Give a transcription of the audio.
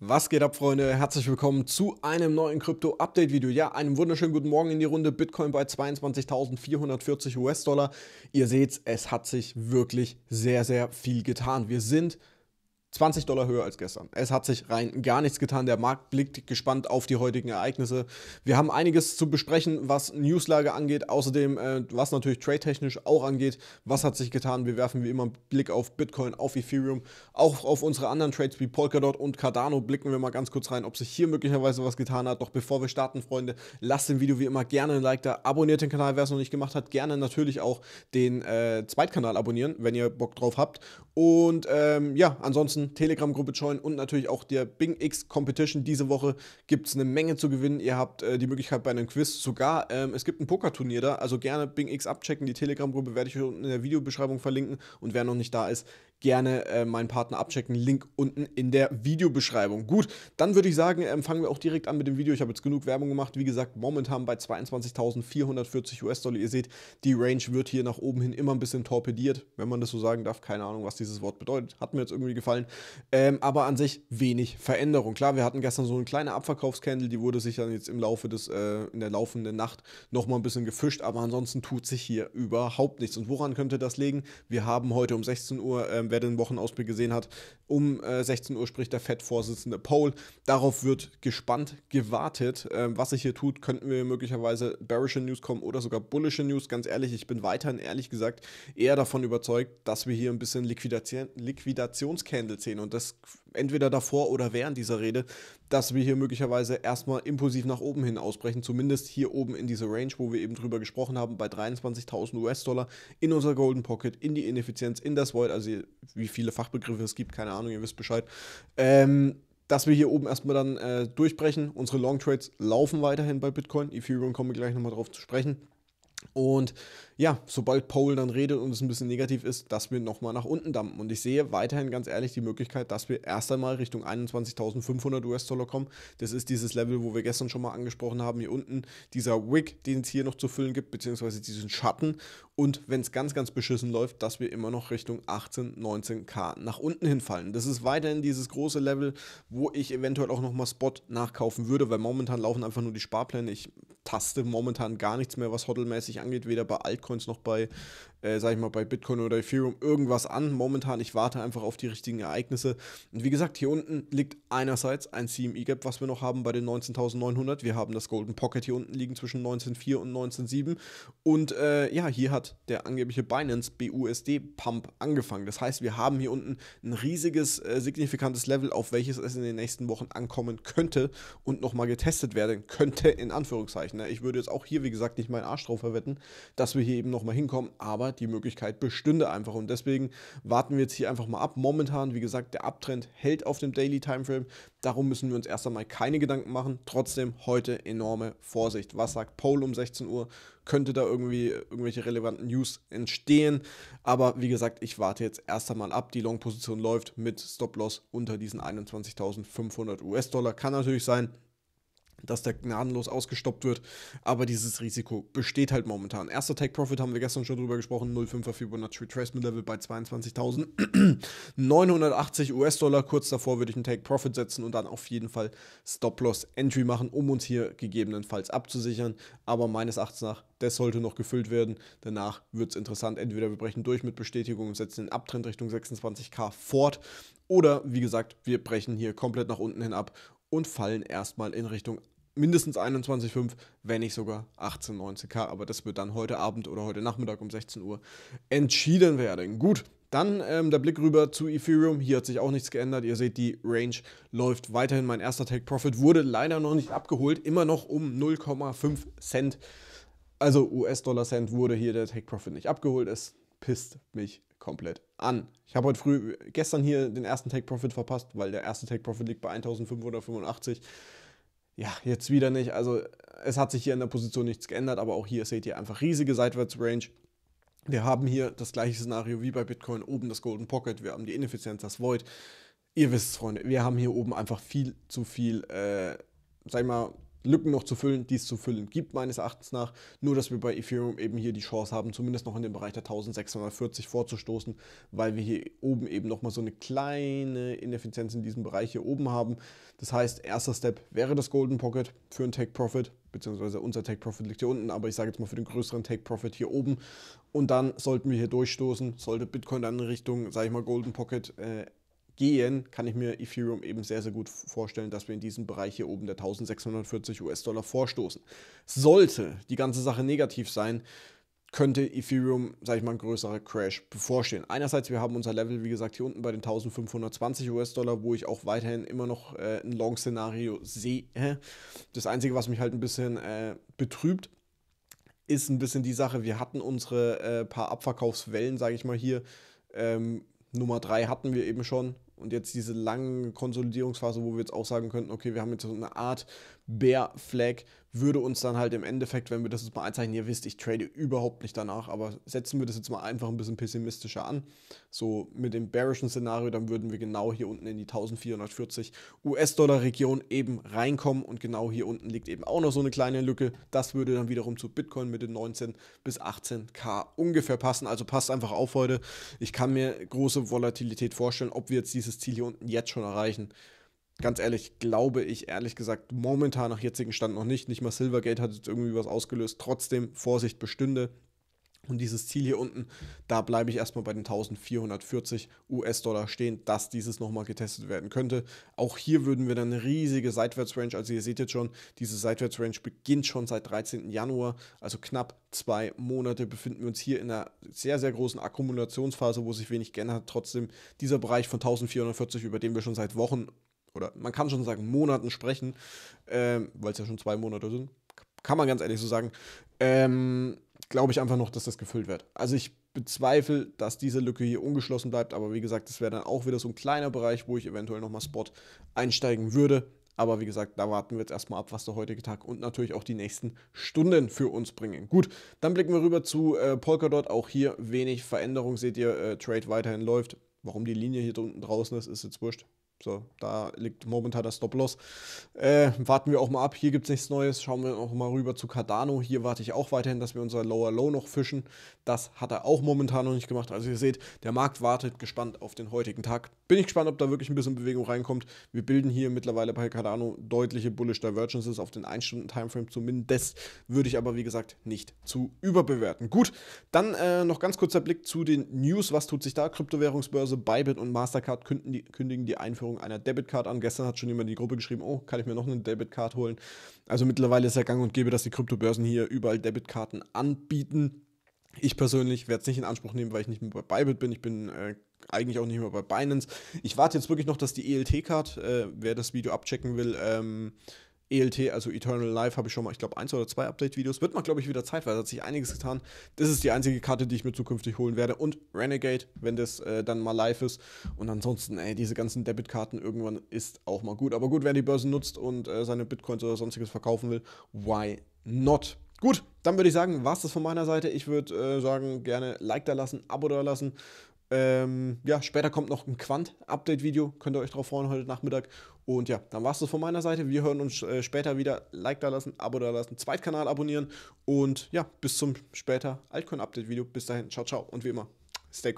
Was geht ab, Freunde? Herzlich willkommen zu einem neuen Krypto-Update-Video. Ja, einen wunderschönen guten Morgen in die Runde. Bitcoin bei 22.440 US-Dollar. Ihr seht, es hat sich wirklich sehr, sehr viel getan. Wir sind 20 Dollar höher als gestern. Es hat sich rein gar nichts getan. Der Markt blickt gespannt auf die heutigen Ereignisse. Wir haben einiges zu besprechen, was Newslage angeht, außerdem äh, was natürlich trade-technisch auch angeht. Was hat sich getan? Wir werfen wie immer einen Blick auf Bitcoin, auf Ethereum, auch auf unsere anderen Trades wie Polkadot und Cardano. Blicken wir mal ganz kurz rein, ob sich hier möglicherweise was getan hat. Doch bevor wir starten, Freunde, lasst dem Video wie immer gerne ein Like da, abonniert den Kanal, wer es noch nicht gemacht hat, gerne natürlich auch den äh, Zweitkanal abonnieren, wenn ihr Bock drauf habt. Und ähm, ja, ansonsten lassen, Telegram-Gruppe joinen und natürlich auch der Bing X Competition. Diese Woche gibt es eine Menge zu gewinnen. Ihr habt äh, die Möglichkeit bei einem Quiz sogar. Ähm, es gibt ein Pokerturnier da, also gerne Bing X abchecken. Die Telegram-Gruppe werde ich unten in der Videobeschreibung verlinken und wer noch nicht da ist, gerne äh, meinen Partner abchecken. Link unten in der Videobeschreibung. Gut, dann würde ich sagen, ähm, fangen wir auch direkt an mit dem Video. Ich habe jetzt genug Werbung gemacht. Wie gesagt, momentan bei 22.440 US-Dollar. Ihr seht, die Range wird hier nach oben hin immer ein bisschen torpediert, wenn man das so sagen darf. Keine Ahnung, was dieses Wort bedeutet. Hat mir jetzt irgendwie gefallen. Ähm, aber an sich wenig Veränderung. Klar, wir hatten gestern so eine kleine Abverkaufscandle, die wurde sich dann jetzt im Laufe des, äh, in der laufenden Nacht nochmal ein bisschen gefischt, aber ansonsten tut sich hier überhaupt nichts. Und woran könnte das liegen? Wir haben heute um 16 Uhr ähm, wer den Wochenausblick gesehen hat, um äh, 16 Uhr spricht der FED-Vorsitzende Paul. Darauf wird gespannt gewartet. Ähm, was sich hier tut, könnten wir möglicherweise bearische News kommen oder sogar bullische News. Ganz ehrlich, ich bin weiterhin ehrlich gesagt eher davon überzeugt, dass wir hier ein bisschen Liquidation, Liquidationscandle sehen und das entweder davor oder während dieser Rede, dass wir hier möglicherweise erstmal impulsiv nach oben hin ausbrechen, zumindest hier oben in diese Range, wo wir eben drüber gesprochen haben, bei 23.000 US-Dollar in unser Golden Pocket, in die Ineffizienz, in das Void, also wie viele Fachbegriffe es gibt, keine Ahnung, ihr wisst Bescheid. Ähm, dass wir hier oben erstmal dann äh, durchbrechen. Unsere Long Trades laufen weiterhin bei Bitcoin. Ethereum kommen wir gleich nochmal drauf zu sprechen. Und ja, sobald Paul dann redet und es ein bisschen negativ ist, dass wir nochmal nach unten dampfen. Und ich sehe weiterhin ganz ehrlich die Möglichkeit, dass wir erst einmal Richtung 21.500 US-Dollar kommen. Das ist dieses Level, wo wir gestern schon mal angesprochen haben, hier unten, dieser Wick, den es hier noch zu füllen gibt, beziehungsweise diesen Schatten. Und wenn es ganz, ganz beschissen läuft, dass wir immer noch Richtung 18, 19k nach unten hinfallen. Das ist weiterhin dieses große Level, wo ich eventuell auch nochmal Spot nachkaufen würde, weil momentan laufen einfach nur die Sparpläne. Ich taste momentan gar nichts mehr, was hodelmäßig angeht, weder bei Alt Litecoins noch bei äh, sag ich mal, bei Bitcoin oder Ethereum irgendwas an. Momentan, ich warte einfach auf die richtigen Ereignisse. Und wie gesagt, hier unten liegt einerseits ein CME-Gap, was wir noch haben bei den 19.900. Wir haben das Golden Pocket hier unten liegen zwischen 19.4 und 19.7. Und äh, ja, hier hat der angebliche Binance BUSD-Pump angefangen. Das heißt, wir haben hier unten ein riesiges, äh, signifikantes Level, auf welches es in den nächsten Wochen ankommen könnte und nochmal getestet werden könnte, in Anführungszeichen. Ne, ich würde jetzt auch hier, wie gesagt, nicht meinen Arsch drauf verwetten, dass wir hier eben nochmal hinkommen, aber die Möglichkeit bestünde einfach. Und deswegen warten wir jetzt hier einfach mal ab. Momentan, wie gesagt, der Abtrend hält auf dem Daily Timeframe. Darum müssen wir uns erst einmal keine Gedanken machen. Trotzdem heute enorme Vorsicht. Was sagt Paul um 16 Uhr? Könnte da irgendwie irgendwelche relevanten News entstehen? Aber wie gesagt, ich warte jetzt erst einmal ab. Die Long-Position läuft mit Stop-Loss unter diesen 21.500 US-Dollar. Kann natürlich sein, dass der gnadenlos ausgestoppt wird. Aber dieses Risiko besteht halt momentan. Erster Take Profit haben wir gestern schon drüber gesprochen. 0,5er Fibonacci Retracement Level bei 22.980 US-Dollar. Kurz davor würde ich einen Take Profit setzen und dann auf jeden Fall Stop-Loss Entry machen, um uns hier gegebenenfalls abzusichern. Aber meines Erachtens nach, das sollte noch gefüllt werden. Danach wird es interessant. Entweder wir brechen durch mit Bestätigung und setzen den Abtrend Richtung 26k fort. Oder wie gesagt, wir brechen hier komplett nach unten hin ab und fallen erstmal in Richtung mindestens 21,5, wenn nicht sogar 18,90 k Aber das wird dann heute Abend oder heute Nachmittag um 16 Uhr entschieden werden. Gut, dann ähm, der Blick rüber zu Ethereum. Hier hat sich auch nichts geändert. Ihr seht, die Range läuft weiterhin. Mein erster Take Profit wurde leider noch nicht abgeholt. Immer noch um 0,5 Cent. Also US-Dollar Cent wurde hier der Take Profit nicht abgeholt. Es pisst mich komplett an. Ich habe heute früh, gestern hier den ersten Take Profit verpasst, weil der erste Take Profit liegt bei 1585 ja, jetzt wieder nicht. Also es hat sich hier in der Position nichts geändert, aber auch hier seht ihr einfach riesige Seitwärtsrange. Wir haben hier das gleiche Szenario wie bei Bitcoin, oben das Golden Pocket, wir haben die Ineffizienz, das Void. Ihr wisst es, Freunde, wir haben hier oben einfach viel zu viel, äh, sag ich mal, Lücken noch zu füllen, die es zu füllen gibt, meines Erachtens nach. Nur, dass wir bei Ethereum eben hier die Chance haben, zumindest noch in den Bereich der 1640 vorzustoßen, weil wir hier oben eben nochmal so eine kleine Ineffizienz in diesem Bereich hier oben haben. Das heißt, erster Step wäre das Golden Pocket für einen Take Profit, beziehungsweise unser Take Profit liegt hier unten, aber ich sage jetzt mal für den größeren Take Profit hier oben. Und dann sollten wir hier durchstoßen, sollte Bitcoin dann in Richtung, sage ich mal, Golden Pocket äh, gehen, kann ich mir Ethereum eben sehr, sehr gut vorstellen, dass wir in diesem Bereich hier oben der 1640 US-Dollar vorstoßen. Sollte die ganze Sache negativ sein, könnte Ethereum, sage ich mal, ein größerer Crash bevorstehen. Einerseits, wir haben unser Level, wie gesagt, hier unten bei den 1520 US-Dollar, wo ich auch weiterhin immer noch äh, ein Long-Szenario sehe. Das Einzige, was mich halt ein bisschen äh, betrübt, ist ein bisschen die Sache, wir hatten unsere äh, paar Abverkaufswellen, sage ich mal hier, ähm, Nummer 3 hatten wir eben schon und jetzt diese lange Konsolidierungsphase, wo wir jetzt auch sagen könnten, okay, wir haben jetzt so eine Art Bear Flag, würde uns dann halt im Endeffekt, wenn wir das jetzt mal einzeichnen, ihr wisst, ich trade überhaupt nicht danach, aber setzen wir das jetzt mal einfach ein bisschen pessimistischer an, so mit dem bearischen Szenario, dann würden wir genau hier unten in die 1440 US-Dollar-Region eben reinkommen und genau hier unten liegt eben auch noch so eine kleine Lücke. Das würde dann wiederum zu Bitcoin mit den 19 bis 18k ungefähr passen, also passt einfach auf heute. Ich kann mir große Volatilität vorstellen, ob wir jetzt dieses Ziel hier unten jetzt schon erreichen ganz ehrlich, glaube ich ehrlich gesagt momentan nach jetzigem Stand noch nicht. Nicht mal Silvergate hat jetzt irgendwie was ausgelöst. Trotzdem, Vorsicht bestünde. Und dieses Ziel hier unten, da bleibe ich erstmal bei den 1440 US-Dollar stehen, dass dieses nochmal getestet werden könnte. Auch hier würden wir dann eine riesige Seitwärtsrange, also ihr seht jetzt schon, diese Seitwärtsrange beginnt schon seit 13. Januar, also knapp zwei Monate befinden wir uns hier in einer sehr, sehr großen Akkumulationsphase, wo sich wenig geändert hat. Trotzdem dieser Bereich von 1440, über den wir schon seit Wochen oder man kann schon sagen, Monaten sprechen, ähm, weil es ja schon zwei Monate sind, kann man ganz ehrlich so sagen, ähm, glaube ich einfach noch, dass das gefüllt wird. Also ich bezweifle, dass diese Lücke hier ungeschlossen bleibt, aber wie gesagt, das wäre dann auch wieder so ein kleiner Bereich, wo ich eventuell nochmal Spot einsteigen würde. Aber wie gesagt, da warten wir jetzt erstmal ab, was der heutige Tag und natürlich auch die nächsten Stunden für uns bringen. Gut, dann blicken wir rüber zu äh, Polkadot. Auch hier wenig Veränderung. Seht ihr, äh, Trade weiterhin läuft. Warum die Linie hier unten draußen ist, ist jetzt wurscht. So, da liegt momentan der Stop-Loss. Äh, warten wir auch mal ab. Hier gibt es nichts Neues. Schauen wir auch mal rüber zu Cardano. Hier warte ich auch weiterhin, dass wir unser Lower Low noch fischen. Das hat er auch momentan noch nicht gemacht. Also ihr seht, der Markt wartet gespannt auf den heutigen Tag. Bin ich gespannt, ob da wirklich ein bisschen Bewegung reinkommt. Wir bilden hier mittlerweile bei Cardano deutliche Bullish Divergences auf den 1-Stunden-Timeframe zumindest. Würde ich aber, wie gesagt, nicht zu überbewerten. Gut, dann äh, noch ganz kurzer Blick zu den News. Was tut sich da? Kryptowährungsbörse, Bybit und Mastercard kündigen die Einführung Erinnerung einer Debitcard an. Gestern hat schon jemand in die Gruppe geschrieben, oh, kann ich mir noch eine Debitcard holen? Also mittlerweile ist ja gang und gäbe, dass die Kryptobörsen hier überall Debitkarten anbieten. Ich persönlich werde es nicht in Anspruch nehmen, weil ich nicht mehr bei Bybit bin. Ich bin äh, eigentlich auch nicht mehr bei Binance. Ich warte jetzt wirklich noch, dass die ELT-Card, äh, wer das Video abchecken will, ähm, ELT, also Eternal Life, habe ich schon mal, ich glaube, eins oder zwei Update-Videos. Wird man, glaube ich, wieder Zeit, weil da Hat sich einiges getan. Das ist die einzige Karte, die ich mir zukünftig holen werde. Und Renegade, wenn das äh, dann mal live ist. Und ansonsten, ey, diese ganzen Debitkarten irgendwann ist auch mal gut. Aber gut, wer die Börsen nutzt und äh, seine Bitcoins oder sonstiges verkaufen will, why not? Gut, dann würde ich sagen, war es das von meiner Seite. Ich würde äh, sagen, gerne Like da lassen, Abo da lassen. Ähm, ja, später kommt noch ein Quant-Update-Video. Könnt ihr euch drauf freuen heute Nachmittag. Und ja, dann war es das von meiner Seite. Wir hören uns äh, später wieder. Like da lassen, Abo da lassen, Zweitkanal abonnieren. Und ja, bis zum später Altcoin-Update-Video. Bis dahin, ciao, ciao. Und wie immer, stay cool.